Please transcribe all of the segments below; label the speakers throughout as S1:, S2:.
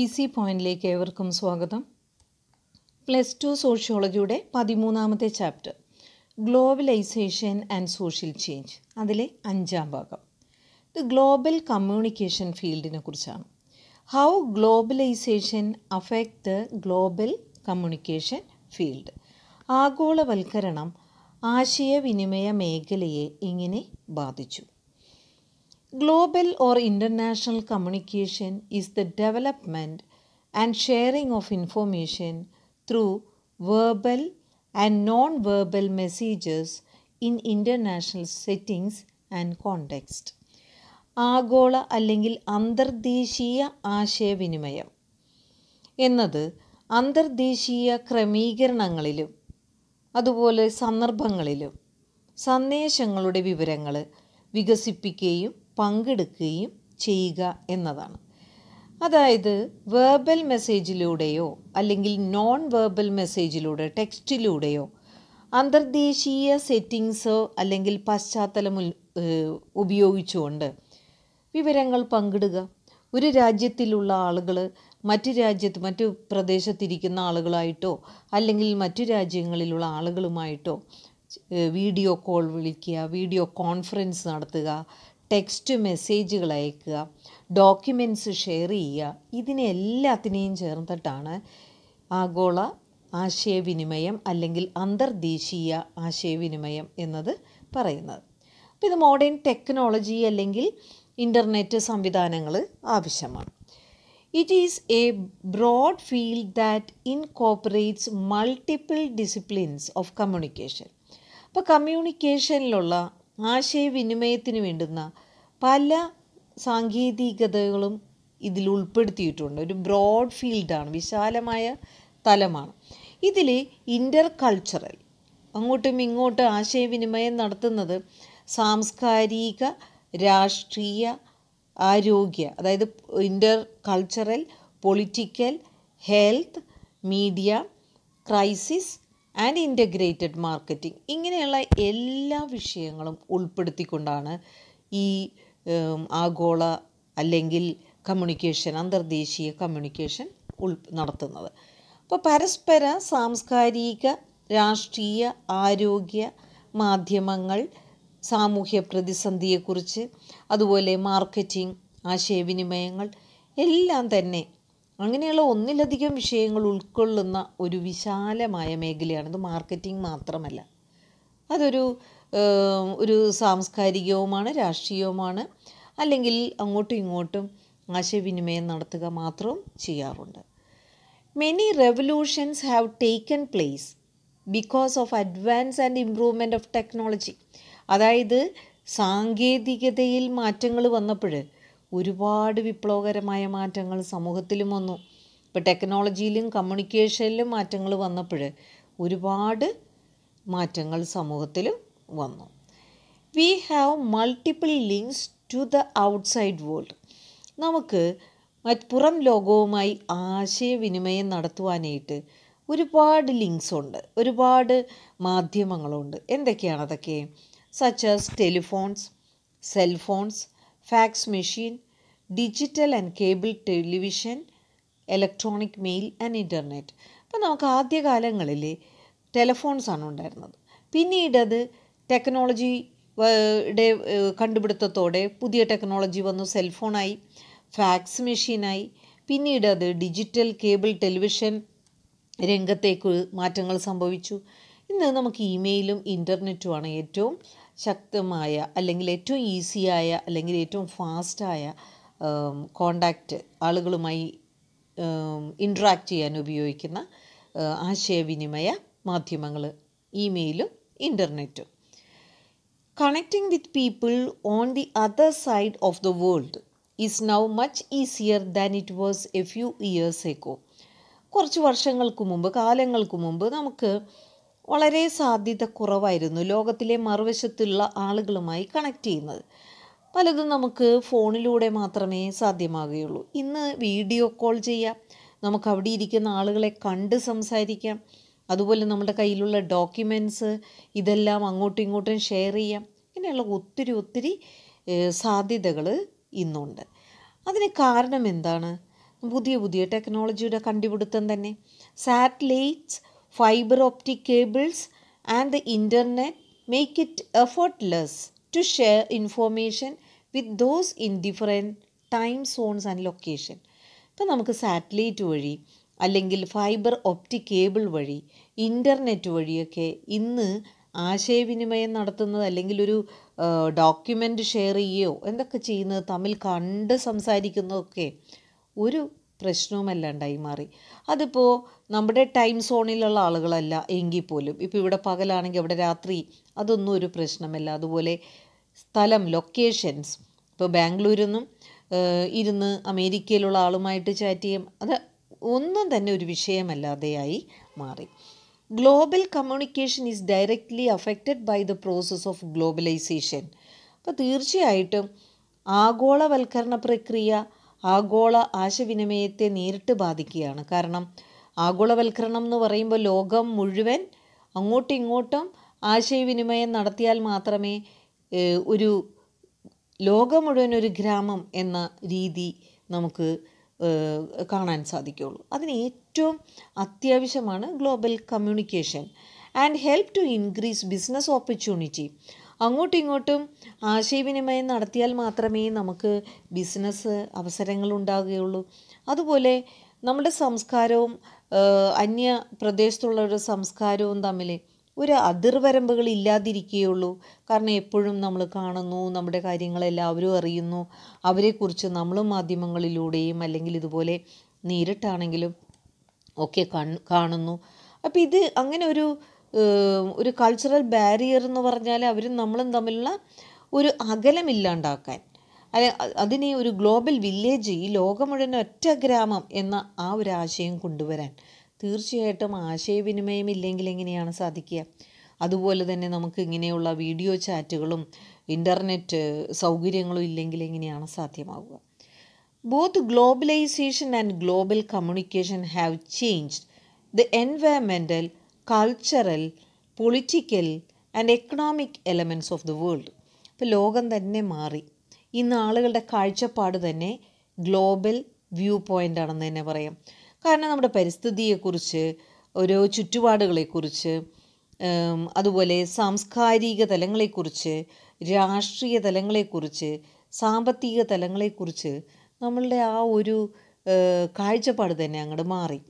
S1: Easy പോയിന്റിലേക്ക് ഏവർക്കും സ്വാഗതം പ്ലസ് ടു സോഷ്യോളജിയുടെ പതിമൂന്നാമത്തെ chapter globalisation and social change അതിലെ അഞ്ചാം ഭാഗം ദ ഗ്ലോബൽ കമ്മ്യൂണിക്കേഷൻ ഫീൽഡിനെ കുറിച്ചാണ് how globalisation affect the global communication field ആഗോളവൽക്കരണം ആശയവിനിമയ മേഖലയെ എങ്ങനെ ബാധിച്ചു Global or international communication is the development and sharing of information through verbal and non verbal messages in international settings and context. ആഗോള അല്ലെങ്കിൽ അന്തർദേശീയ ആശയവിനിമയം എന്നത് അന്തർദേശീയ ക്രമീകരണങ്ങളിലും അതുപോലെ സന്ദർഭങ്ങളിലും സന്ദേശങ്ങളുടെ വിവരങ്ങൾ വികസിപ്പിക്കുകയും പങ്കെടുക്കുകയും ചെയ്യുക എന്നതാണ് അതായത് വേർബൽ മെസ്സേജിലൂടെയോ അല്ലെങ്കിൽ നോൺ വേർബൽ മെസ്സേജിലൂടെ ടെക്സ്റ്റിലൂടെയോ അന്തർദേശീയ സെറ്റിങ്സോ അല്ലെങ്കിൽ പശ്ചാത്തലം ഉപയോഗിച്ചുകൊണ്ട് വിവരങ്ങൾ പങ്കിടുക ഒരു രാജ്യത്തിലുള്ള ആളുകൾ മറ്റു രാജ്യത്ത് മറ്റു പ്രദേശത്തിരിക്കുന്ന ആളുകളായിട്ടോ അല്ലെങ്കിൽ മറ്റു രാജ്യങ്ങളിലുള്ള ആളുകളുമായിട്ടോ വീഡിയോ കോൾ വിളിക്കുക വീഡിയോ കോൺഫറൻസ് നടത്തുക ടെക്സ്റ്റ് മെസ്സേജുകൾ അയക്കുക ഡോക്യുമെൻറ്റ്സ് ഷെയർ ചെയ്യുക ഇതിനെ എല്ലാത്തിനെയും ചേർന്നിട്ടാണ് ആഗോള ആശയവിനിമയം അല്ലെങ്കിൽ അന്തർദേശീയ ആശയവിനിമയം എന്നത് പറയുന്നത് അപ്പോൾ ഇത് മോഡേൺ ടെക്നോളജി അല്ലെങ്കിൽ ഇൻ്റർനെറ്റ് സംവിധാനങ്ങൾ ആവശ്യമാണ് it is a broad field that incorporates multiple disciplines of communication അപ്പോൾ കമ്മ്യൂണിക്കേഷനിലുള്ള ആശയവിനിമയത്തിന് വേണ്ടുന്ന പല സാങ്കേതികതകളും ഇതിൽ ഉൾപ്പെടുത്തിയിട്ടുണ്ട് ഒരു ബ്രോഡ് ഫീൽഡാണ് വിശാലമായ തലമാണ് ഇതിൽ ഇൻ്റർ കൾച്ചറൽ അങ്ങോട്ടും ഇങ്ങോട്ടും ആശയവിനിമയം നടത്തുന്നത് സാംസ്കാരിക രാഷ്ട്രീയ ആരോഗ്യ അതായത് intercultural political health media crisis and integrated marketing ഇങ്ങനെയുള്ള എല്ലാ വിഷയങ്ങളും ഉൾപ്പെടുത്തിക്കൊണ്ടാണ് ഈ ആഗോള അല്ലെങ്കിൽ കമ്മ്യൂണിക്കേഷൻ അന്തർദേശീയ കമ്മ്യൂണിക്കേഷൻ ഉൾ നടത്തുന്നത് അപ്പോൾ പരസ്പര സാംസ്കാരിക രാഷ്ട്രീയ ആരോഗ്യ മാധ്യമങ്ങൾ സാമൂഹ്യ പ്രതിസന്ധിയെക്കുറിച്ച് അതുപോലെ മാർക്കറ്റിംഗ് ആശയവിനിമയങ്ങൾ എല്ലാം തന്നെ അങ്ങനെയുള്ള ഒന്നിലധികം വിഷയങ്ങൾ ഉൾക്കൊള്ളുന്ന ഒരു വിശാലമായ മേഖലയാണ് ഇത് മാർക്കറ്റിംഗ് മാത്രമല്ല അതൊരു ഒരു സാംസ്കാരികവുമാണ് രാഷ്ട്രീയവുമാണ് അല്ലെങ്കിൽ അങ്ങോട്ടും ഇങ്ങോട്ടും ആശയവിനിമയം നടത്തുക മാത്രവും ചെയ്യാറുണ്ട് many revolutions have taken place because of advance and improvement of technology അതായത് സാങ്കേതികതയിൽ മാറ്റങ്ങൾ വന്നപ്പോൾ ഒരുപാട് വിപ്ലവകരമായ മാറ്റങ്ങൾ സമൂഹത്തിലും വന്നു ഇപ്പോൾ ടെക്നോളജിയിലും കമ്മ്യൂണിക്കേഷനിലും മാറ്റങ്ങൾ വന്നപ്പോൾ ഒരുപാട് മാറ്റങ്ങൾ സമൂഹത്തിലും വന്നു we have multiple links to the outside world നമുക്ക് പുറം ലോകവുമായി ആശയവിനിമയം നടത്തുവാനായിട്ട് ഒരുപാട് ലിങ്ക്സ് ഉണ്ട് ഒരുപാട് മാധ്യമങ്ങളുണ്ട് എന്തൊക്കെയാണ് അതൊക്കെ such as telephones cellphones fax machine digital and cable television electronic mail and internet അപ്പോൾ നമുക്ക് ആദ്യകാലങ്ങളിൽ ടെലഫോൺസാണ് ഉണ്ടായിരുന്നത് പിന്നീട് ടെക്നോളജി യുടെ കണ്ടുപിടുത്തത്തോടെ പുതിയ ടെക്നോളജി വന്നു സെൽഫോണായി ഫാക്സ് മെഷീനായി പിന്നീട് അത് ഡിജിറ്റൽ കേബിൾ ടെലിവിഷൻ രംഗത്തേക്ക് മാറ്റങ്ങൾ സംഭവിച്ചു ഇന്ന് നമുക്ക് ഇമെയിലും ഇൻ്റർനെറ്റുമാണ് ഏറ്റവും ശക്തമായ അല്ലെങ്കിൽ ഏറ്റവും ഈസിയായ അല്ലെങ്കിൽ ഏറ്റവും ഫാസ്റ്റായ കോണ്ടാക്റ്റ് ആളുകളുമായി ഇൻട്രാക്റ്റ് ചെയ്യാൻ ഉപയോഗിക്കുന്ന ആശയവിനിമയ മാധ്യമങ്ങൾ ഇമെയിലും ഇൻ്റർനെറ്റും connecting with people on the other side of the world is now much easier than it was a few years ago കുറച്ച് വർഷങ്ങൾക്ക് മുമ്പ് കാലങ്ങൾക്ക് മുമ്പ് നമുക്ക് വളരെ സാധ്യത കുറവായിരുന്നു ലോകത്തിലെ മറുവശത്തുള്ള ആളുകളുമായി കണക്ട് ചെയ്യുന്നത് പലതും നമുക്ക് ഫോണിലൂടെ മാത്രമേ സാധ്യമാകുകയുള്ളൂ ഇന്ന് വീഡിയോ കോൾ ചെയ്യാം നമുക്ക് അവിടെ ഇരിക്കുന്ന ആളുകളെ കണ്ട് സംസാരിക്കാം അതുപോലെ നമ്മുടെ കയ്യിലുള്ള ഡോക്യുമെൻറ്റ്സ് ഇതെല്ലാം അങ്ങോട്ടും ഇങ്ങോട്ടും ഷെയർ ചെയ്യാം ഇങ്ങനെയുള്ള ഒത്തിരി ഒത്തിരി സാധ്യതകൾ ഇന്നുണ്ട് അതിന് കാരണം എന്താണ് പുതിയ പുതിയ ടെക്നോളജിയുടെ കണ്ടുപിടുത്തം തന്നെ satellites Fiber optic cables and the internet make it effortless to share information with those in different time zones and location ഇപ്പം നമുക്ക് സാറ്റലൈറ്റ് വഴി അല്ലെങ്കിൽ ഫൈബർ ഒപ്റ്റിക് കേബിൾ വഴി ഇൻ്റർനെറ്റ് വഴിയൊക്കെ ഇന്ന് ആശയവിനിമയം നടത്തുന്നത് അല്ലെങ്കിൽ ഒരു ഡോക്യുമെൻ്റ് ഷെയർ ചെയ്യുകയോ എന്തൊക്കെ ചെയ്യുന്നത് തമ്മിൽ കണ്ട് സംസാരിക്കുന്നതൊക്കെ ഒരു ഉണ്ടായി മാറി അതിപ്പോൾ നമ്മുടെ ടൈം സോണിലുള്ള ആളുകളല്ല എങ്കിൽ പോലും ഇപ്പോൾ ഇവിടെ പകലാണെങ്കിൽ അവിടെ രാത്രി അതൊന്നും ഒരു പ്രശ്നമല്ല അതുപോലെ സ്ഥലം ലൊക്കേഷൻസ് ഇപ്പോൾ ബാംഗ്ലൂരിൽ നിന്നും ഇരുന്ന് അമേരിക്കയിലുള്ള ആളുമായിട്ട് ചാറ്റ് ചെയ്യും അത് ഒന്നും തന്നെ ഒരു വിഷയമല്ലാതെയായി മാറി global communication is directly affected by the process of globalisation അപ്പോൾ തീർച്ചയായിട്ടും ആഗോളവൽക്കരണ പ്രക്രിയ ആഗോള ആശയവിനിമയത്തെ നേരിട്ട് ബാധിക്കുകയാണ് കാരണം ആഗോളവൽക്കരണം എന്ന് പറയുമ്പോൾ ലോകം മുഴുവൻ അങ്ങോട്ടും ഇങ്ങോട്ടും ആശയവിനിമയം നടത്തിയാൽ മാത്രമേ ഒരു ലോകം മുഴുവൻ ഒരു ഗ്രാമം എന്ന രീതി നമുക്ക് കാണാൻ സാധിക്കുകയുള്ളൂ അതിന് ഏറ്റവും അത്യാവശ്യമാണ് global communication and help to increase business opportunity അങ്ങോട്ടും ഇങ്ങോട്ടും ആശയവിനിമയം നടത്തിയാൽ മാത്രമേ നമുക്ക് ബിസിനസ് അവസരങ്ങൾ ഉണ്ടാകുകയുള്ളൂ അതുപോലെ നമ്മുടെ സംസ്കാരവും അന്യ പ്രദേശത്തുള്ള ഒരു സംസ്കാരവും തമ്മിൽ ഒരു അതിർവരമ്പുകൾ ഇല്ലാതിരിക്കുകയുള്ളൂ കാരണം എപ്പോഴും നമ്മൾ കാണുന്നു നമ്മുടെ കാര്യങ്ങളെല്ലാം അവരും അറിയുന്നു അവരെക്കുറിച്ച് നമ്മൾ മാധ്യമങ്ങളിലൂടെയും അല്ലെങ്കിൽ ഇതുപോലെ നേരിട്ടാണെങ്കിലും ഒക്കെ കാണുന്നു അപ്പോൾ ഇത് അങ്ങനെ ഒരു ഒരു കൾച്ചറൽ ബാരിയർ എന്ന് പറഞ്ഞാൽ അവരും നമ്മളും തമ്മിലുള്ള ഒരു അകലമില്ലാണ്ടാക്കാൻ അല്ലെ അതിനെ ഒരു ഗ്ലോബൽ വില്ലേജ് ഈ ലോകം മുഴുവൻ ഒറ്റ ഗ്രാമം എന്ന ആ ഒരു ആശയം കൊണ്ടുവരാൻ തീർച്ചയായിട്ടും ആശയവിനിമയം ഇല്ലെങ്കിൽ എങ്ങനെയാണ് സാധിക്കുക അതുപോലെ തന്നെ നമുക്ക് ഇങ്ങനെയുള്ള വീഡിയോ ചാറ്റുകളും ഇൻ്റർനെറ്റ് സൗകര്യങ്ങളും ഇല്ലെങ്കിൽ എങ്ങനെയാണ് സാധ്യമാവുക both globalisation and global communication have changed the environmental cultural political and economic elements of the world ഇപ്പോൾ ലോകം തന്നെ മാറി ഇന്ന് ആളുകളുടെ കാഴ്ചപ്പാട് തന്നെ ഗ്ലോബൽ വ്യൂ പോയിൻ്റ് ആണെന്ന് തന്നെ പറയാം കാരണം നമ്മുടെ പരിസ്ഥിതിയെക്കുറിച്ച് ഓരോ ചുറ്റുപാടുകളെക്കുറിച്ച് അതുപോലെ സാംസ്കാരിക തലങ്ങളെക്കുറിച്ച് രാഷ്ട്രീയ തലങ്ങളെക്കുറിച്ച് സാമ്പത്തിക തലങ്ങളെക്കുറിച്ച് നമ്മളുടെ ആ ഒരു കാഴ്ചപ്പാട് തന്നെ അങ്ങോട്ട് മാറി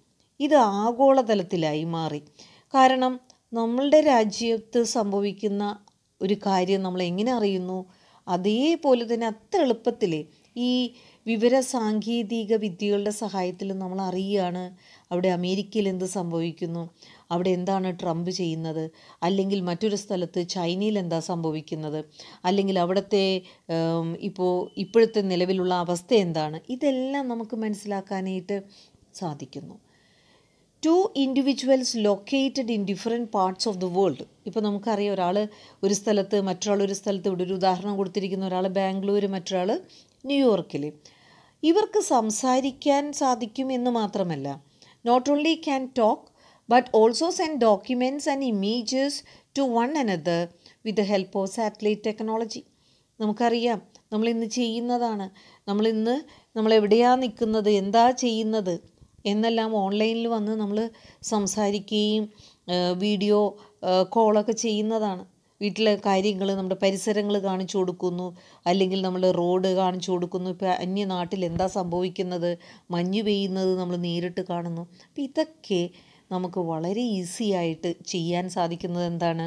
S1: ഇത് ആഗോളതലത്തിലായി മാറി കാരണം നമ്മളുടെ രാജ്യത്ത് സംഭവിക്കുന്ന ഒരു കാര്യം നമ്മൾ എങ്ങനെ അറിയുന്നു അതേപോലെ തന്നെ അത്ര എളുപ്പത്തിൽ ഈ വിവര സാങ്കേതിക വിദ്യകളുടെ സഹായത്തിൽ നമ്മൾ അറിയുകയാണ് അവിടെ അമേരിക്കയിൽ എന്ത് സംഭവിക്കുന്നു അവിടെ എന്താണ് ട്രംപ് ചെയ്യുന്നത് അല്ലെങ്കിൽ മറ്റൊരു സ്ഥലത്ത് ചൈനയിൽ എന്താ സംഭവിക്കുന്നത് അല്ലെങ്കിൽ അവിടുത്തെ ഇപ്പോൾ ഇപ്പോഴത്തെ നിലവിലുള്ള അവസ്ഥ എന്താണ് ഇതെല്ലാം നമുക്ക് മനസ്സിലാക്കാനായിട്ട് സാധിക്കുന്നു to individuals located in different parts of the world ഇപ്പോൾ നമുക്കറിയാം ഒരാൾ ഒരു സ്ഥലത്ത് മറ്റൊരാൾ ഒരു സ്ഥലത്ത് ഇവിടെ ഒരു ഉദാഹരണം കൊടുത്തിരിക്കുന്ന ഒരാൾ ബാംഗ്ലൂർ മറ്റൊരാൾ ന്യൂയോർക്കിൽ ഇവർക്ക് സംസാരിക്കാൻ സാധിക്കും എന്ന് മാത്രമല്ല not only can talk but also send documents and images to one another with the help of satellite technology നമുക്കറിയാം നമ്മളിന്ന് ചെയ്യുന്നതാണ് നമ്മളിന്ന് നമ്മളെവിടെയാണ് നിൽക്കുന്നത് എന്താ ചെയ്യുന്നത് എന്നെല്ലാം ഓൺലൈനിൽ വന്ന് നമ്മൾ സംസാരിക്കുകയും വീഡിയോ കോളൊക്കെ ചെയ്യുന്നതാണ് വീട്ടിലെ കാര്യങ്ങൾ നമ്മുടെ പരിസരങ്ങൾ കാണിച്ചു കൊടുക്കുന്നു അല്ലെങ്കിൽ നമ്മൾ റോഡ് കാണിച്ചു കൊടുക്കുന്നു ഇപ്പോൾ നാട്ടിൽ എന്താ സംഭവിക്കുന്നത് മഞ്ഞ് പെയ്യുന്നത് നമ്മൾ നേരിട്ട് കാണുന്നു അപ്പം ഇതൊക്കെ നമുക്ക് വളരെ ഈസി ആയിട്ട് ചെയ്യാൻ സാധിക്കുന്നത് എന്താണ്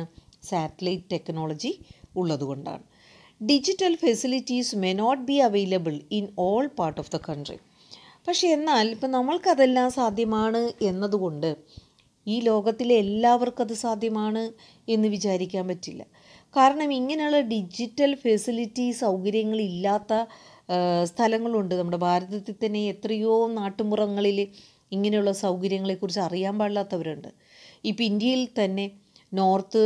S1: സാറ്റലൈറ്റ് ടെക്നോളജി ഉള്ളതുകൊണ്ടാണ് digital facilities may not be available in all part of the country പക്ഷേ എന്നാൽ ഇപ്പം നമ്മൾക്കതെല്ലാം സാധ്യമാണ് എന്നതുകൊണ്ട് ഈ ലോകത്തിലെ എല്ലാവർക്കും അത് സാധ്യമാണ് എന്ന് വിചാരിക്കാൻ പറ്റില്ല കാരണം ഇങ്ങനെയുള്ള ഡിജിറ്റൽ ഫെസിലിറ്റി സൗകര്യങ്ങളില്ലാത്ത സ്ഥലങ്ങളുണ്ട് നമ്മുടെ ഭാരതത്തിൽ തന്നെ എത്രയോ നാട്ടുമുറങ്ങളിൽ ഇങ്ങനെയുള്ള സൗകര്യങ്ങളെക്കുറിച്ച് അറിയാൻ പാടില്ലാത്തവരുണ്ട് ഇപ്പം ഇന്ത്യയിൽ തന്നെ നോർത്ത്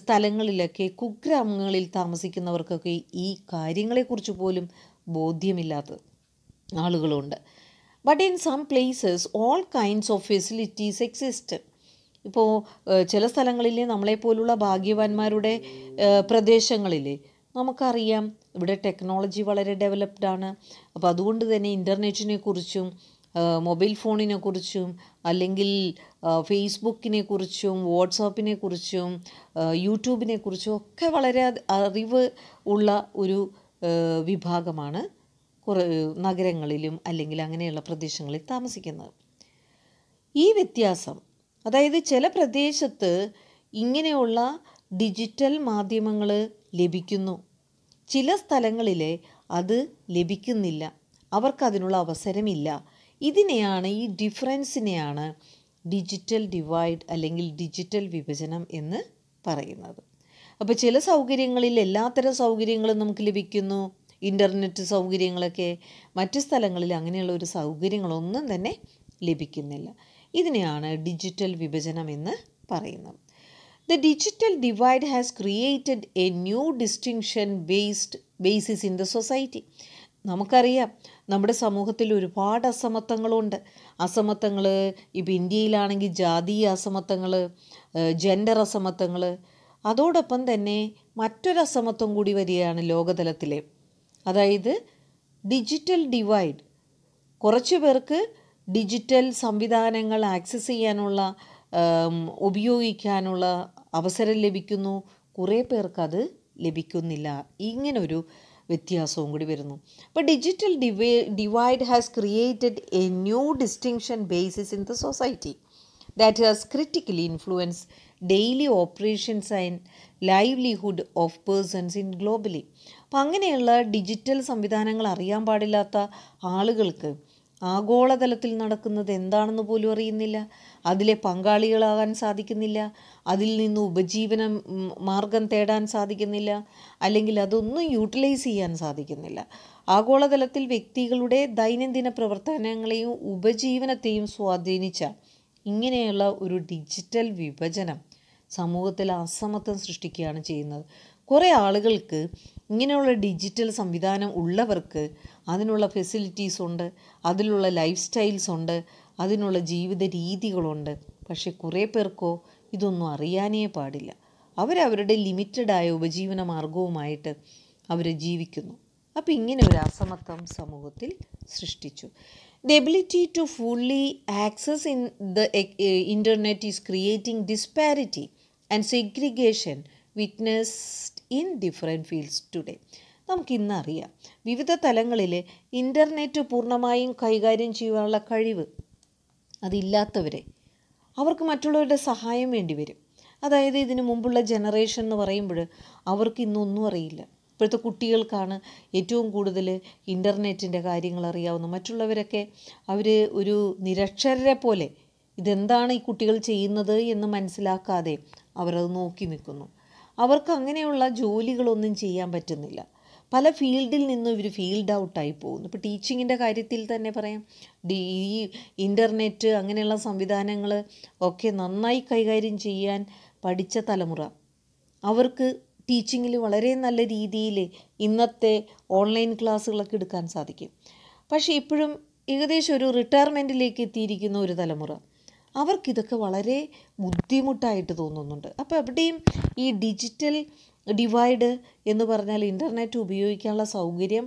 S1: സ്ഥലങ്ങളിലൊക്കെ കുഗ്രാമങ്ങളിൽ താമസിക്കുന്നവർക്കൊക്കെ ഈ കാര്യങ്ങളെക്കുറിച്ച് പോലും ബോധ്യമില്ലാത്ത ആളുകളുണ്ട് but in some places all kinds of facilities exist ഇപ്പോൾ ചില സ്ഥലങ്ങളിൽ നമ്മളെപ്പോലുള്ള ഭാഗ്യവാന്മാരുടെ പ്രദേശങ്ങളിൽ നമുക്കറിയാം ഇവിടെ ടെക്നോളജി വളരെ ഡെവലപ്ഡ് ആണ് അപ്പോൾ അതുകൊണ്ട് തന്നെ ഇൻ്റർനെറ്റിനെ കുറിച്ചും മൊബൈൽ ഫോണിനെ കുറിച്ചും അല്ലെങ്കിൽ ഫേസ്ബുക്കിനെ കുറിച്ചും വാട്സാപ്പിനെ കുറിച്ചും യൂട്യൂബിനെ കുറിച്ചും ഒക്കെ വളരെ അറിവ് ഉള്ള ഒരു വിഭാഗമാണ് കുറേ നഗരങ്ങളിലും അല്ലെങ്കിൽ അങ്ങനെയുള്ള പ്രദേശങ്ങളിൽ താമസിക്കുന്നത് ഈ വ്യത്യാസം അതായത് ചില പ്രദേശത്ത് ഇങ്ങനെയുള്ള ഡിജിറ്റൽ മാധ്യമങ്ങൾ ലഭിക്കുന്നു ചില സ്ഥലങ്ങളിൽ അത് ലഭിക്കുന്നില്ല അവർക്കതിനുള്ള അവസരമില്ല ഇതിനെയാണ് ഈ ഡിഫറൻസിനെയാണ് ഡിജിറ്റൽ ഡിവൈഡ് അല്ലെങ്കിൽ ഡിജിറ്റൽ വിഭജനം എന്ന് പറയുന്നത് അപ്പോൾ ചില സൗകര്യങ്ങളിൽ എല്ലാത്തരം സൗകര്യങ്ങളും നമുക്ക് ലഭിക്കുന്നു ഇൻ്റർനെറ്റ് സൗകര്യങ്ങളൊക്കെ മറ്റു സ്ഥലങ്ങളിൽ അങ്ങനെയുള്ള ഒരു സൗകര്യങ്ങളൊന്നും തന്നെ ലഭിക്കുന്നില്ല ഇതിനെയാണ് ഡിജിറ്റൽ വിഭജനം എന്ന് പറയുന്നത് the digital divide has created a new distinction based basis in the society നമുക്കറിയാം നമ്മുടെ സമൂഹത്തിൽ ഒരുപാട് അസമത്വങ്ങളുണ്ട് അസമത്വങ്ങൾ ഇപ്പോൾ ഇന്ത്യയിലാണെങ്കിൽ ജാതീയ അസമത്വങ്ങൾ ജെൻഡർ അസമത്വങ്ങൾ അതോടൊപ്പം തന്നെ മറ്റൊരു അസമത്വം കൂടി വരികയാണ് ലോകതലത്തിലെ അതായത് ഡിജിറ്റൽ ഡിവൈഡ് കുറച്ച് പേർക്ക് ഡിജിറ്റൽ സംവിധാനങ്ങൾ ആക്സസ് ചെയ്യാനുള്ള ഉപയോഗിക്കാനുള്ള അവസരം ലഭിക്കുന്നു കുറേ പേർക്കത് ലഭിക്കുന്നില്ല ഇങ്ങനൊരു വ്യത്യാസവും കൂടി വരുന്നു അപ്പോൾ digital divide divide has created a new distinction basis in the society that has critically influence daily operations and livelihood of persons in globally അപ്പം അങ്ങനെയുള്ള ഡിജിറ്റൽ സംവിധാനങ്ങൾ അറിയാൻ പാടില്ലാത്ത ആളുകൾക്ക് ആഗോളതലത്തിൽ നടക്കുന്നത് എന്താണെന്ന് പോലും അറിയുന്നില്ല അതിലെ പങ്കാളികളാകാൻ സാധിക്കുന്നില്ല അതിൽ നിന്ന് ഉപജീവനം മാർഗം തേടാൻ സാധിക്കുന്നില്ല അല്ലെങ്കിൽ അതൊന്നും യൂട്ടിലൈസ് ചെയ്യാൻ സാധിക്കുന്നില്ല ആഗോളതലത്തിൽ വ്യക്തികളുടെ ദൈനംദിന പ്രവർത്തനങ്ങളെയും ഉപജീവനത്തെയും സ്വാധീനിച്ച ഇങ്ങനെയുള്ള ഒരു ഡിജിറ്റൽ വിഭജനം സമൂഹത്തിൽ അസമത്വം സൃഷ്ടിക്കുകയാണ് ചെയ്യുന്നത് കുറേ ആളുകൾക്ക് ഇങ്ങനെയുള്ള ഡിജിറ്റൽ സംവിധാനം ഉള്ളവർക്ക് അതിനുള്ള ഫെസിലിറ്റീസ് ഉണ്ട് അതിലുള്ള ലൈഫ് സ്റ്റൈൽസ് ഉണ്ട് അതിനുള്ള ജീവിത രീതികളുണ്ട് പക്ഷെ കുറേ പേർക്കോ ഇതൊന്നും അറിയാനേ പാടില്ല അവരവരുടെ ലിമിറ്റഡായ ഉപജീവന മാർഗവുമായിട്ട് അവർ ജീവിക്കുന്നു അപ്പോൾ ഇങ്ങനെ ഒരു അസമത്വം സമൂഹത്തിൽ സൃഷ്ടിച്ചു the ability to fully access in the internet is creating disparity and segregation witness in different fields today നമുക്കിന്നറിയാം വിവിധ തലങ്ങളിൽ ഇൻ്റർനെറ്റ് പൂർണ്ണമായും കൈകാര്യം ചെയ്യാനുള്ള കഴിവ് അതില്ലാത്തവരെ അവർക്ക് മറ്റുള്ളവരുടെ സഹായം വേണ്ടി വരും അതായത് ഇതിനു മുമ്പുള്ള ജനറേഷൻ എന്ന് പറയുമ്പോൾ അവർക്ക് ഇന്നൊന്നും അറിയില്ല ഇപ്പോഴത്തെ കുട്ടികൾക്കാണ് ഏറ്റവും കൂടുതൽ ഇൻ്റർനെറ്റിൻ്റെ കാര്യങ്ങൾ അറിയാവുന്നത് മറ്റുള്ളവരൊക്കെ അവർ ഒരു നിരക്ഷരരെ പോലെ ഇതെന്താണ് ഈ കുട്ടികൾ ചെയ്യുന്നത് എന്ന് മനസ്സിലാക്കാതെ അവരത് നോക്കി നിൽക്കുന്നു അവർക്ക് അങ്ങനെയുള്ള ജോലികളൊന്നും ചെയ്യാൻ പറ്റുന്നില്ല പല ഫീൽഡിൽ നിന്നും ഇവർ ഫീൽഡ് ഔട്ടായി പോകുന്നു ഇപ്പോൾ ടീച്ചിങ്ങിൻ്റെ കാര്യത്തിൽ തന്നെ പറയാം ഈ ഇൻ്റർനെറ്റ് അങ്ങനെയുള്ള സംവിധാനങ്ങൾ ഒക്കെ നന്നായി കൈകാര്യം ചെയ്യാൻ പഠിച്ച തലമുറ അവർക്ക് ടീച്ചിങ്ങിൽ വളരെ നല്ല രീതിയിൽ ഇന്നത്തെ ഓൺലൈൻ ക്ലാസ്സുകളൊക്കെ എടുക്കാൻ സാധിക്കും പക്ഷേ ഇപ്പോഴും ഏകദേശം ഒരു റിട്ടയർമെൻറ്റിലേക്ക് എത്തിയിരിക്കുന്ന ഒരു തലമുറ അവർക്കിതൊക്കെ വളരെ ബുദ്ധിമുട്ടായിട്ട് തോന്നുന്നുണ്ട് അപ്പോൾ എവിടെയും ഈ ഡിജിറ്റൽ ഡിവൈഡ് എന്ന് പറഞ്ഞാൽ ഇൻ്റർനെറ്റ് ഉപയോഗിക്കാനുള്ള സൗകര്യം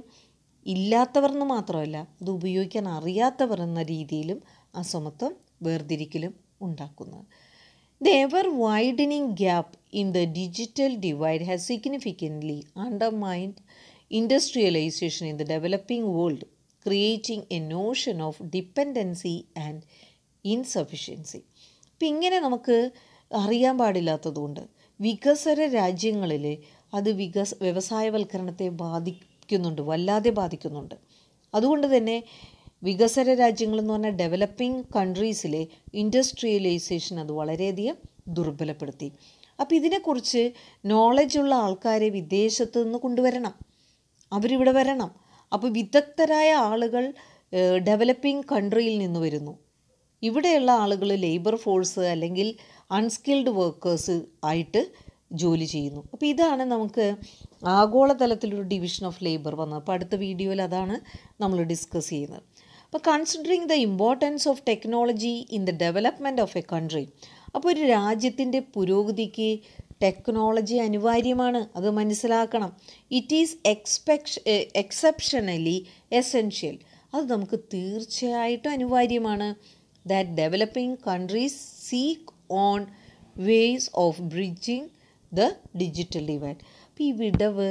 S1: ഇല്ലാത്തവർന്ന് മാത്രമല്ല ഇത് ഉപയോഗിക്കാൻ അറിയാത്തവർ എന്ന രീതിയിലും അസമത്വം വേർതിരിക്കലും ഉണ്ടാക്കുന്നത് ever widening gap in the digital divide has significantly undermined industrialisation in the developing world creating a notion of dependency and insufficiency ഇപ്പം ഇങ്ങനെ നമുക്ക് അറിയാൻ പാടില്ലാത്തതുകൊണ്ട് വികസര രാജ്യങ്ങളിൽ അത് വികസ വ്യവസായവൽക്കരണത്തെ ബാധിക്കുന്നുണ്ട് വല്ലാതെ ബാധിക്കുന്നുണ്ട് അതുകൊണ്ട് തന്നെ വികസര രാജ്യങ്ങളെന്ന് പറഞ്ഞാൽ ഡെവലപ്പിംഗ് കൺട്രീസിലെ ഇൻഡസ്ട്രിയലൈസേഷൻ അത് വളരെയധികം ദുർബലപ്പെടുത്തി അപ്പോൾ ഇതിനെക്കുറിച്ച് നോളജുള്ള ആൾക്കാരെ വിദേശത്ത് നിന്ന് കൊണ്ടുവരണം അവരിവിടെ വരണം അപ്പോൾ വിദഗ്ധരായ ആളുകൾ ഡെവലപ്പിംഗ് കൺട്രിയിൽ നിന്ന് വരുന്നു ഇവിടെയുള്ള ആളുകൾ ലേബർ ഫോഴ്സ് അല്ലെങ്കിൽ അൺസ്കിൽഡ് വർക്കേഴ്സ് ആയിട്ട് ജോലി ചെയ്യുന്നു അപ്പോൾ ഇതാണ് നമുക്ക് ആഗോളതലത്തിലൊരു ഡിവിഷൻ ഓഫ് ലേബർ വന്നത് അപ്പോൾ അടുത്ത വീഡിയോയിൽ അതാണ് നമ്മൾ ഡിസ്കസ് ചെയ്യുന്നത് അപ്പോൾ considering the importance of technology in the development of a country അപ്പോൾ ഒരു രാജ്യത്തിൻ്റെ പുരോഗതിക്ക് ടെക്നോളജി അനിവാര്യമാണ് അത് മനസ്സിലാക്കണം it is exception exceptionally essential അത് നമുക്ക് തീർച്ചയായിട്ടും അനിവാര്യമാണ് that developing countries seek on ways of bridging the digital divide അപ്പം ഈ വിടവ്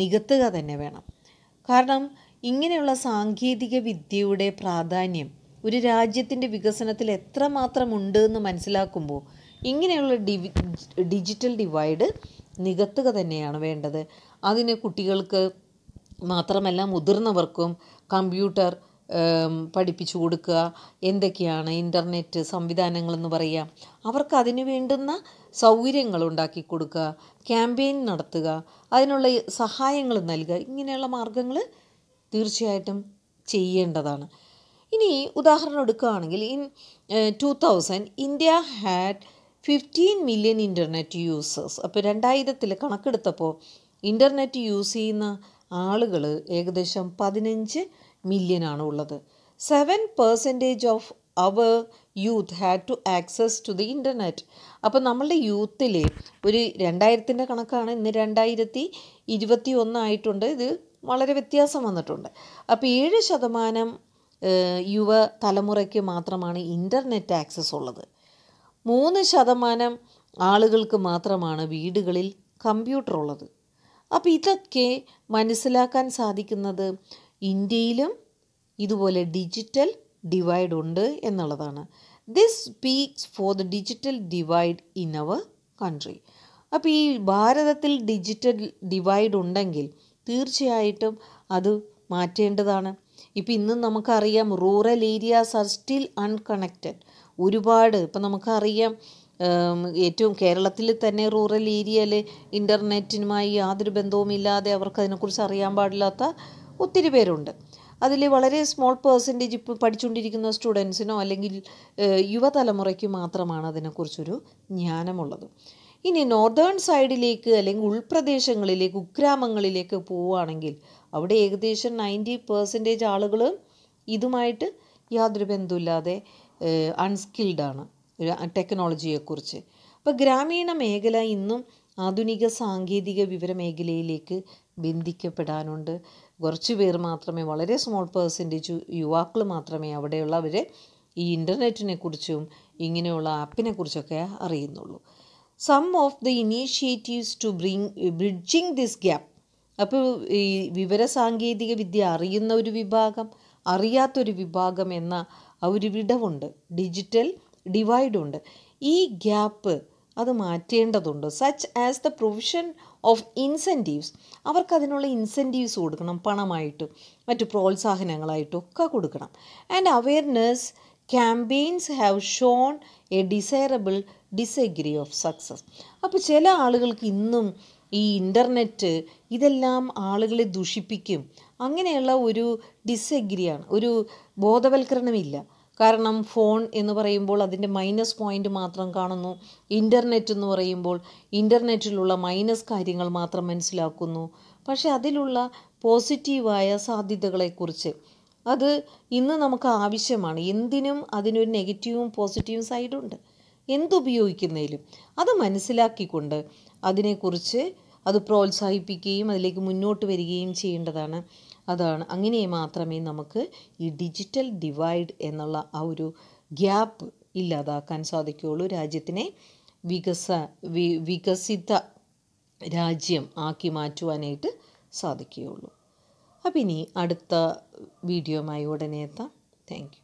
S1: നികത്തുക തന്നെ വേണം കാരണം ഇങ്ങനെയുള്ള സാങ്കേതിക വിദ്യയുടെ പ്രാധാന്യം ഒരു രാജ്യത്തിൻ്റെ വികസനത്തിൽ എത്രമാത്രം ഉണ്ട് എന്ന് മനസ്സിലാക്കുമ്പോൾ ഇങ്ങനെയുള്ള ഡിവി ഡിജിറ്റൽ ഡിവൈഡ് നികത്തുക തന്നെയാണ് വേണ്ടത് അതിന് കുട്ടികൾക്ക് മാത്രമല്ല മുതിർന്നവർക്കും കമ്പ്യൂട്ടർ പഠിപ്പിച്ചു കൊടുക്കുക എന്തൊക്കെയാണ് ഇൻ്റർനെറ്റ് സംവിധാനങ്ങളെന്ന് പറയുക അവർക്ക് അതിനു വേണ്ടുന്ന സൗകര്യങ്ങൾ ഉണ്ടാക്കി കൊടുക്കുക ക്യാമ്പയിൻ നടത്തുക അതിനുള്ള സഹായങ്ങൾ നൽകുക ഇങ്ങനെയുള്ള മാർഗങ്ങൾ തീർച്ചയായിട്ടും ചെയ്യേണ്ടതാണ് ഇനി ഉദാഹരണം എടുക്കുകയാണെങ്കിൽ in two thousand India had fifteen million internet users അപ്പോൾ രണ്ടായിരത്തിൽ കണക്കെടുത്തപ്പോൾ ഇൻ്റർനെറ്റ് യൂസ് ചെയ്യുന്ന ആളുകൾ ഏകദേശം പതിനഞ്ച് മില്യനാണ് ഉള്ളത് seven percentage of our youth had to access to the internet അപ്പോൾ നമ്മളുടെ യൂത്തിൽ ഒരു രണ്ടായിരത്തിൻ്റെ കണക്കാണ് ഇന്ന് രണ്ടായിരത്തി ഇരുപത്തി ഒന്നായിട്ടുണ്ട് ഇത് വളരെ വ്യത്യാസം വന്നിട്ടുണ്ട് അപ്പോൾ ഏഴ് ശതമാനം യുവ തലമുറയ്ക്ക് മാത്രമാണ് ഇൻ്റർനെറ്റ് ആക്സസ് ഉള്ളത് മൂന്ന് ശതമാനം ആളുകൾക്ക് മാത്രമാണ് വീടുകളിൽ കമ്പ്യൂട്ടർ ഉള്ളത് അപ്പോൾ ഇതൊക്കെ മനസ്സിലാക്കാൻ സാധിക്കുന്നത് ഇന്ത്യയിലും ഇതുപോലെ ഡിജിറ്റൽ ഡിവൈഡ് ഉണ്ട് എന്നുള്ളതാണ് this speaks for the digital divide in our country അപ്പോൾ ഈ ഭാരതത്തിൽ ഡിജിറ്റൽ ഡിവൈഡ് ഉണ്ടെങ്കിൽ തീർച്ചയായിട്ടും അത് മാറ്റേണ്ടതാണ് ഇപ്പം ഇന്നും നമുക്കറിയാം rural areas are still unconnected ഒരുപാട് ഇപ്പം നമുക്കറിയാം ഏറ്റവും കേരളത്തിൽ തന്നെ റൂറൽ ഏരിയയിൽ ഇൻ്റർനെറ്റിനുമായി യാതൊരു ബന്ധവുമില്ലാതെ അവർക്ക് അതിനെക്കുറിച്ച് അറിയാൻ പാടില്ലാത്ത ഒത്തിരി പേരുണ്ട് അതിൽ വളരെ സ്മോൾ പേഴ്സൻറ്റേജ് ഇപ്പോൾ പഠിച്ചുകൊണ്ടിരിക്കുന്ന സ്റ്റുഡൻസിനോ അല്ലെങ്കിൽ യുവതലമുറയ്ക്ക് മാത്രമാണ് അതിനെക്കുറിച്ചൊരു ജ്ഞാനമുള്ളത് ഇനി നോർത്തേൺ സൈഡിലേക്ക് അല്ലെങ്കിൽ ഉൾപ്രദേശങ്ങളിലേക്ക് ഉഗ്രാമങ്ങളിലേക്ക് പോവുകയാണെങ്കിൽ അവിടെ ഏകദേശം നയൻറ്റി പേഴ്സൻറ്റേജ് ആളുകൾ ഇതുമായിട്ട് യാതൊരു ബന്ധമില്ലാതെ അൺസ്കിൽഡാണ് ടെക്നോളജിയെക്കുറിച്ച് അപ്പോൾ ഗ്രാമീണ മേഖല ഇന്നും ആധുനിക സാങ്കേതിക വിവര മേഖലയിലേക്ക് ബന്ധിക്കപ്പെടാനുണ്ട് കുറച്ച് പേർ മാത്രമേ വളരെ സ്മോൾ പേഴ്സൻറ്റേജ് യുവാക്കൾ മാത്രമേ അവിടെയുള്ളവർ ഈ ഇൻ്റർനെറ്റിനെ കുറിച്ചും ഇങ്ങനെയുള്ള ആപ്പിനെ കുറിച്ചൊക്കെ അറിയുന്നുള്ളൂ some of the initiatives to bring bridging this gap അപ്പോൾ ഈ വിവര സാങ്കേതിക വിദ്യ അറിയുന്ന ഒരു വിഭാഗം അറിയാത്തൊരു വിഭാഗം എന്ന ഒരു വിടവുണ്ട് ഡിജിറ്റൽ ഡിവൈഡുണ്ട് ഈ ഗ്യാപ്പ് അത് മാറ്റേണ്ടതുണ്ട് such as the provision of incentives അവർക്ക് അതിനുള്ള ഇൻസെൻറ്റീവ്സ് കൊടുക്കണം പണമായിട്ടും മറ്റു പ്രോത്സാഹനങ്ങളായിട്ടും ഒക്കെ കൊടുക്കണം and awareness campaigns have shown a desirable degree of success അപ്പോൾ ചില ആളുകൾക്ക് ഇന്നും ഈ ഇൻ്റർനെറ്റ് ഇതെല്ലാം ആളുകളെ ദുഷിപ്പിക്കും അങ്ങനെയുള്ള ഒരു ഡിസഗ്രിയാണ് ഒരു ബോധവൽക്കരണമില്ല കാരണം ഫോൺ എന്ന് പറയുമ്പോൾ അതിൻ്റെ മൈനസ് പോയിൻ്റ് മാത്രം കാണുന്നു ഇൻ്റർനെറ്റ് എന്ന് പറയുമ്പോൾ ഇൻ്റർനെറ്റിലുള്ള മൈനസ് കാര്യങ്ങൾ മാത്രം മനസ്സിലാക്കുന്നു പക്ഷേ അതിലുള്ള പോസിറ്റീവായ സാധ്യതകളെക്കുറിച്ച് അത് ഇന്ന് നമുക്ക് ആവശ്യമാണ് എന്തിനും അതിനൊരു നെഗറ്റീവും പോസിറ്റീവും സൈഡുണ്ട് എന്തുപയോഗിക്കുന്നതിലും അത് മനസ്സിലാക്കിക്കൊണ്ട് അതിനെക്കുറിച്ച് അത് പ്രോത്സാഹിപ്പിക്കുകയും അതിലേക്ക് മുന്നോട്ട് വരികയും ചെയ്യേണ്ടതാണ് അതാണ് അങ്ങനെ മാത്രമേ നമുക്ക് ഈ ഡിജിറ്റൽ ഡിവൈഡ് എന്നുള്ള ആ ഒരു ഗ്യാപ്പ് ഇല്ലാതാക്കാൻ സാധിക്കുകയുള്ളൂ രാജ്യത്തിനെ വികസ വികസിത രാജ്യം ആക്കി മാറ്റുവാനായിട്ട് സാധിക്കുകയുള്ളൂ അപ്പം ഇനി അടുത്ത വീഡിയോയുമായി ഉടനെ എത്താം താങ്ക്